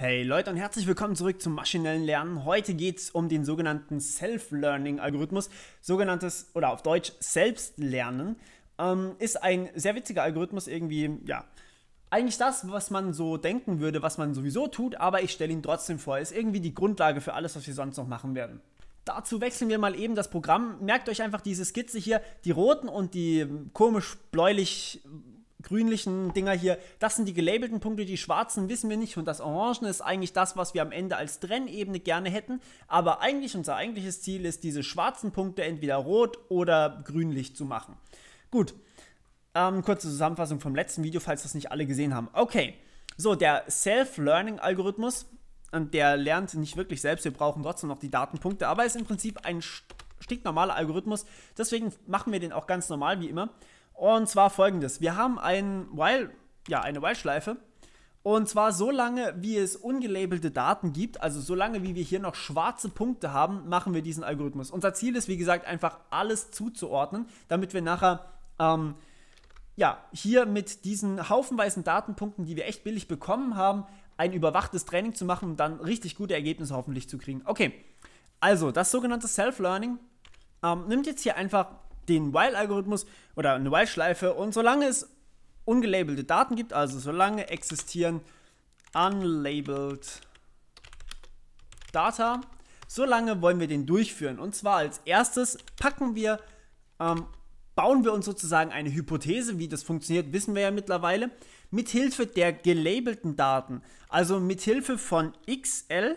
Hey Leute und herzlich willkommen zurück zum maschinellen Lernen. Heute geht es um den sogenannten Self-Learning-Algorithmus, sogenanntes oder auf Deutsch Selbstlernen. Ähm, ist ein sehr witziger Algorithmus, irgendwie, ja, eigentlich das, was man so denken würde, was man sowieso tut, aber ich stelle ihn trotzdem vor. Ist irgendwie die Grundlage für alles, was wir sonst noch machen werden. Dazu wechseln wir mal eben das Programm. Merkt euch einfach diese Skizze hier, die roten und die ähm, komisch bläulich grünlichen Dinger hier, das sind die gelabelten Punkte, die schwarzen wissen wir nicht und das Orangen ist eigentlich das, was wir am Ende als Trennebene gerne hätten, aber eigentlich unser eigentliches Ziel ist, diese schwarzen Punkte entweder rot oder grünlich zu machen. Gut, ähm, kurze Zusammenfassung vom letzten Video, falls das nicht alle gesehen haben. Okay, so der Self-Learning-Algorithmus, ähm, der lernt nicht wirklich selbst, wir brauchen trotzdem noch die Datenpunkte, aber ist im Prinzip ein stinknormaler Algorithmus, deswegen machen wir den auch ganz normal wie immer. Und zwar folgendes: Wir haben ein While, ja, eine While-Schleife. Und zwar so lange, wie es ungelabelte Daten gibt, also so lange, wie wir hier noch schwarze Punkte haben, machen wir diesen Algorithmus. Unser Ziel ist, wie gesagt, einfach alles zuzuordnen, damit wir nachher ähm, ja, hier mit diesen haufenweisen Datenpunkten, die wir echt billig bekommen haben, ein überwachtes Training zu machen und dann richtig gute Ergebnisse hoffentlich zu kriegen. Okay, also das sogenannte Self-Learning ähm, nimmt jetzt hier einfach den While-Algorithmus oder eine While-Schleife und solange es ungelabelte Daten gibt, also solange existieren unlabeled Data, solange wollen wir den durchführen. Und zwar als erstes packen wir, ähm, bauen wir uns sozusagen eine Hypothese, wie das funktioniert, wissen wir ja mittlerweile, mithilfe der gelabelten Daten, also mithilfe von XL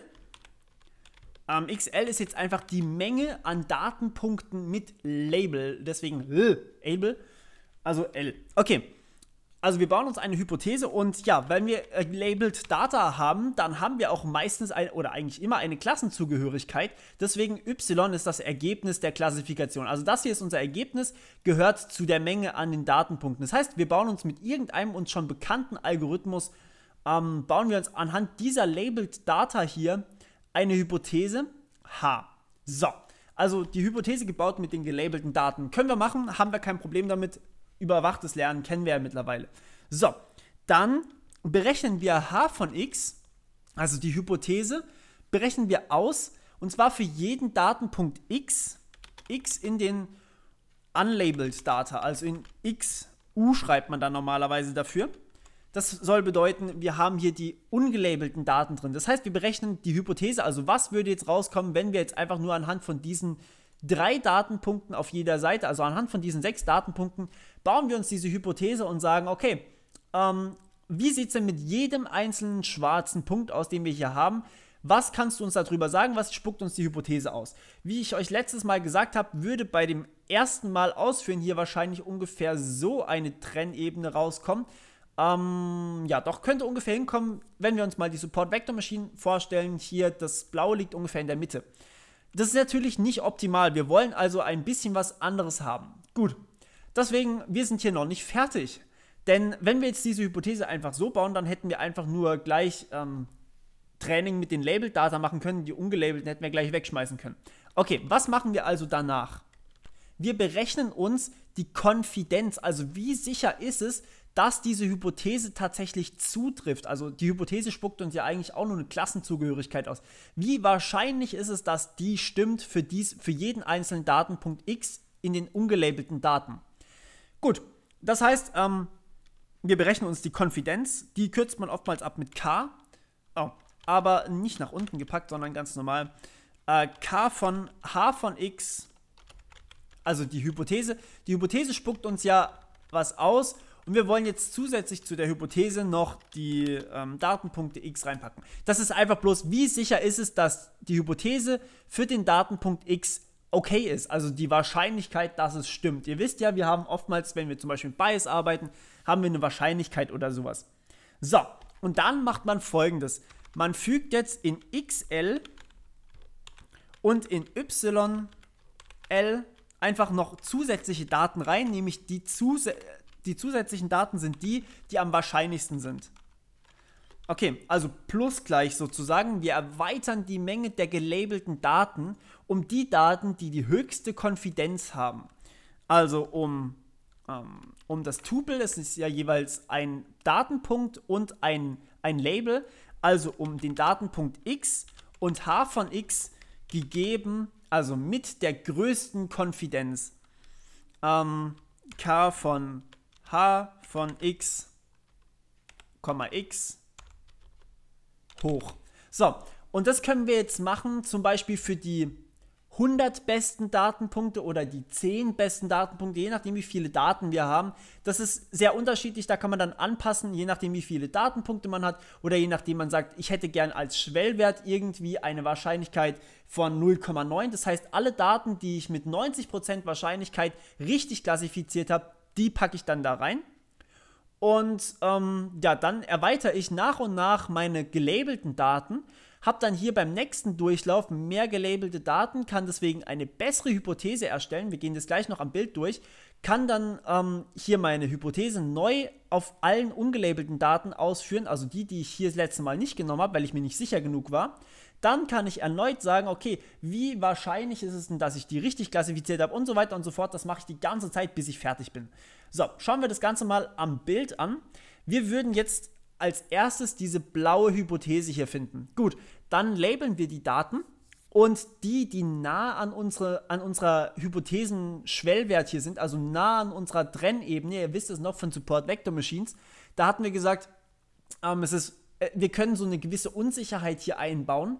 ähm, XL ist jetzt einfach die Menge an Datenpunkten mit Label, deswegen L, äh, Label, also L. Okay. Also wir bauen uns eine Hypothese und ja, wenn wir äh, labeled Data haben, dann haben wir auch meistens ein, oder eigentlich immer eine Klassenzugehörigkeit. Deswegen Y ist das Ergebnis der Klassifikation. Also das hier ist unser Ergebnis, gehört zu der Menge an den Datenpunkten. Das heißt, wir bauen uns mit irgendeinem uns schon bekannten Algorithmus, ähm, bauen wir uns anhand dieser labeled Data hier eine Hypothese H. So, also die Hypothese gebaut mit den gelabelten Daten. Können wir machen, haben wir kein Problem damit. Überwachtes Lernen kennen wir ja mittlerweile. So, dann berechnen wir H von X, also die Hypothese, berechnen wir aus, und zwar für jeden Datenpunkt X, X in den unlabeled Data, also in X U schreibt man dann normalerweise dafür. Das soll bedeuten, wir haben hier die ungelabelten Daten drin. Das heißt, wir berechnen die Hypothese, also was würde jetzt rauskommen, wenn wir jetzt einfach nur anhand von diesen drei Datenpunkten auf jeder Seite, also anhand von diesen sechs Datenpunkten, bauen wir uns diese Hypothese und sagen, okay, ähm, wie sieht es denn mit jedem einzelnen schwarzen Punkt aus, den wir hier haben? Was kannst du uns darüber sagen? Was spuckt uns die Hypothese aus? Wie ich euch letztes Mal gesagt habe, würde bei dem ersten Mal ausführen hier wahrscheinlich ungefähr so eine Trennebene rauskommen. Ähm, ja, doch könnte ungefähr hinkommen, wenn wir uns mal die Support Vector Machine vorstellen. Hier, das Blaue liegt ungefähr in der Mitte. Das ist natürlich nicht optimal. Wir wollen also ein bisschen was anderes haben. Gut. Deswegen, wir sind hier noch nicht fertig. Denn wenn wir jetzt diese Hypothese einfach so bauen, dann hätten wir einfach nur gleich ähm, Training mit den Labeled-Data machen können. Die ungelabelten hätten wir gleich wegschmeißen können. Okay, was machen wir also danach? Wir berechnen uns die Konfidenz, also wie sicher ist es, dass diese Hypothese tatsächlich zutrifft. Also die Hypothese spuckt uns ja eigentlich auch nur eine Klassenzugehörigkeit aus. Wie wahrscheinlich ist es, dass die stimmt für, dies, für jeden einzelnen Datenpunkt x in den ungelabelten Daten? Gut, das heißt, ähm, wir berechnen uns die Konfidenz. Die kürzt man oftmals ab mit k. Oh, aber nicht nach unten gepackt, sondern ganz normal. Äh, k von h von x, also die Hypothese. Die Hypothese spuckt uns ja was aus und wir wollen jetzt zusätzlich zu der Hypothese noch die ähm, Datenpunkte x reinpacken. Das ist einfach bloß, wie sicher ist es, dass die Hypothese für den Datenpunkt x okay ist. Also die Wahrscheinlichkeit, dass es stimmt. Ihr wisst ja, wir haben oftmals, wenn wir zum Beispiel mit Bias arbeiten, haben wir eine Wahrscheinlichkeit oder sowas. So, und dann macht man folgendes. Man fügt jetzt in XL und in YL einfach noch zusätzliche Daten rein, nämlich die, die zusätzlichen Daten sind die, die am wahrscheinlichsten sind. Okay, also plus gleich sozusagen. Wir erweitern die Menge der gelabelten Daten um die Daten, die die höchste Konfidenz haben. Also um, ähm, um das Tupel, das ist ja jeweils ein Datenpunkt und ein, ein Label. Also um den Datenpunkt x und h von x gegeben, also mit der größten Konfidenz. Ähm, k von h von x, x hoch. So, und das können wir jetzt machen, zum Beispiel für die 100 besten Datenpunkte oder die 10 besten Datenpunkte, je nachdem wie viele Daten wir haben. Das ist sehr unterschiedlich, da kann man dann anpassen, je nachdem wie viele Datenpunkte man hat oder je nachdem man sagt, ich hätte gern als Schwellwert irgendwie eine Wahrscheinlichkeit von 0,9. Das heißt, alle Daten, die ich mit 90% Wahrscheinlichkeit richtig klassifiziert habe, die packe ich dann da rein. Und ähm, ja, dann erweitere ich nach und nach meine gelabelten Daten, habe dann hier beim nächsten Durchlauf mehr gelabelte Daten, kann deswegen eine bessere Hypothese erstellen. Wir gehen das gleich noch am Bild durch, kann dann ähm, hier meine Hypothese neu auf allen ungelabelten Daten ausführen, also die, die ich hier das letzte Mal nicht genommen habe, weil ich mir nicht sicher genug war. Dann kann ich erneut sagen, okay, wie wahrscheinlich ist es denn, dass ich die richtig klassifiziert habe und so weiter und so fort. Das mache ich die ganze Zeit, bis ich fertig bin. So, schauen wir das Ganze mal am Bild an. Wir würden jetzt als erstes diese blaue Hypothese hier finden. Gut, dann labeln wir die Daten und die, die nah an, unsere, an unserer Hypothesen-Schwellwert hier sind, also nah an unserer Trennebene, ihr wisst es noch von Support Vector Machines, da hatten wir gesagt, ähm, es ist, äh, wir können so eine gewisse Unsicherheit hier einbauen.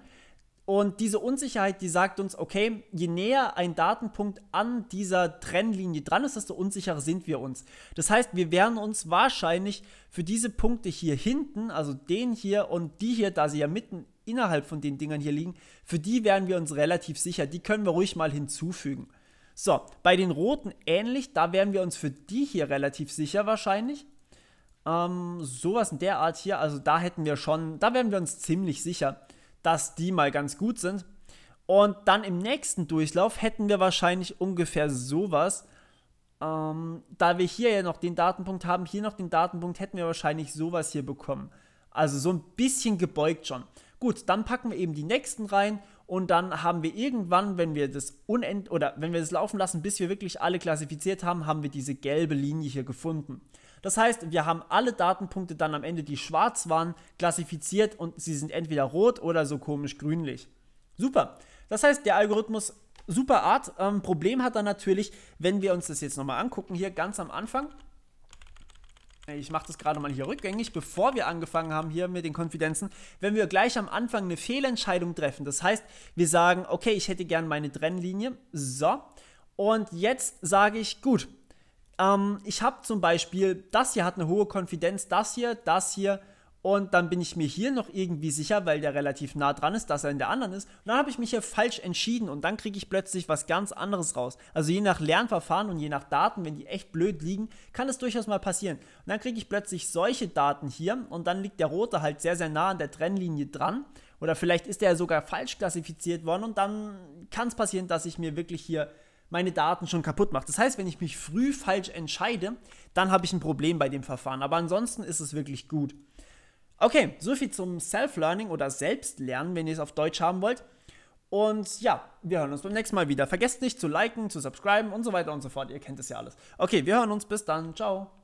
Und diese Unsicherheit, die sagt uns, okay, je näher ein Datenpunkt an dieser Trennlinie dran ist, desto unsicherer sind wir uns. Das heißt, wir werden uns wahrscheinlich für diese Punkte hier hinten, also den hier und die hier, da sie ja mitten innerhalb von den Dingern hier liegen, für die wären wir uns relativ sicher. Die können wir ruhig mal hinzufügen. So, bei den roten ähnlich, da wären wir uns für die hier relativ sicher wahrscheinlich. Ähm, sowas in der Art hier, also da hätten wir schon, da wären wir uns ziemlich sicher, dass die mal ganz gut sind. Und dann im nächsten Durchlauf hätten wir wahrscheinlich ungefähr sowas. Ähm, da wir hier ja noch den Datenpunkt haben, hier noch den Datenpunkt, hätten wir wahrscheinlich sowas hier bekommen. Also so ein bisschen gebeugt schon. Gut, dann packen wir eben die nächsten rein und dann haben wir irgendwann, wenn wir das unend oder wenn wir das laufen lassen, bis wir wirklich alle klassifiziert haben, haben wir diese gelbe Linie hier gefunden. Das heißt, wir haben alle Datenpunkte dann am Ende, die schwarz waren, klassifiziert und sie sind entweder rot oder so komisch grünlich. Super. Das heißt, der Algorithmus super Art. Ähm, Problem hat er natürlich, wenn wir uns das jetzt nochmal angucken, hier ganz am Anfang, ich mache das gerade mal hier rückgängig, bevor wir angefangen haben hier mit den Konfidenzen, wenn wir gleich am Anfang eine Fehlentscheidung treffen. Das heißt, wir sagen, okay, ich hätte gern meine Trennlinie. So. Und jetzt sage ich, gut, ähm, ich habe zum Beispiel, das hier hat eine hohe Konfidenz, das hier, das hier, und dann bin ich mir hier noch irgendwie sicher, weil der relativ nah dran ist, dass er in der anderen ist. Und dann habe ich mich hier falsch entschieden und dann kriege ich plötzlich was ganz anderes raus. Also je nach Lernverfahren und je nach Daten, wenn die echt blöd liegen, kann es durchaus mal passieren. Und dann kriege ich plötzlich solche Daten hier und dann liegt der rote halt sehr, sehr nah an der Trennlinie dran. Oder vielleicht ist er sogar falsch klassifiziert worden und dann kann es passieren, dass ich mir wirklich hier meine Daten schon kaputt macht. Das heißt, wenn ich mich früh falsch entscheide, dann habe ich ein Problem bei dem Verfahren. Aber ansonsten ist es wirklich gut. Okay, soviel zum Self-Learning oder Selbstlernen, wenn ihr es auf Deutsch haben wollt. Und ja, wir hören uns beim nächsten Mal wieder. Vergesst nicht zu liken, zu subscriben und so weiter und so fort. Ihr kennt es ja alles. Okay, wir hören uns. Bis dann. Ciao.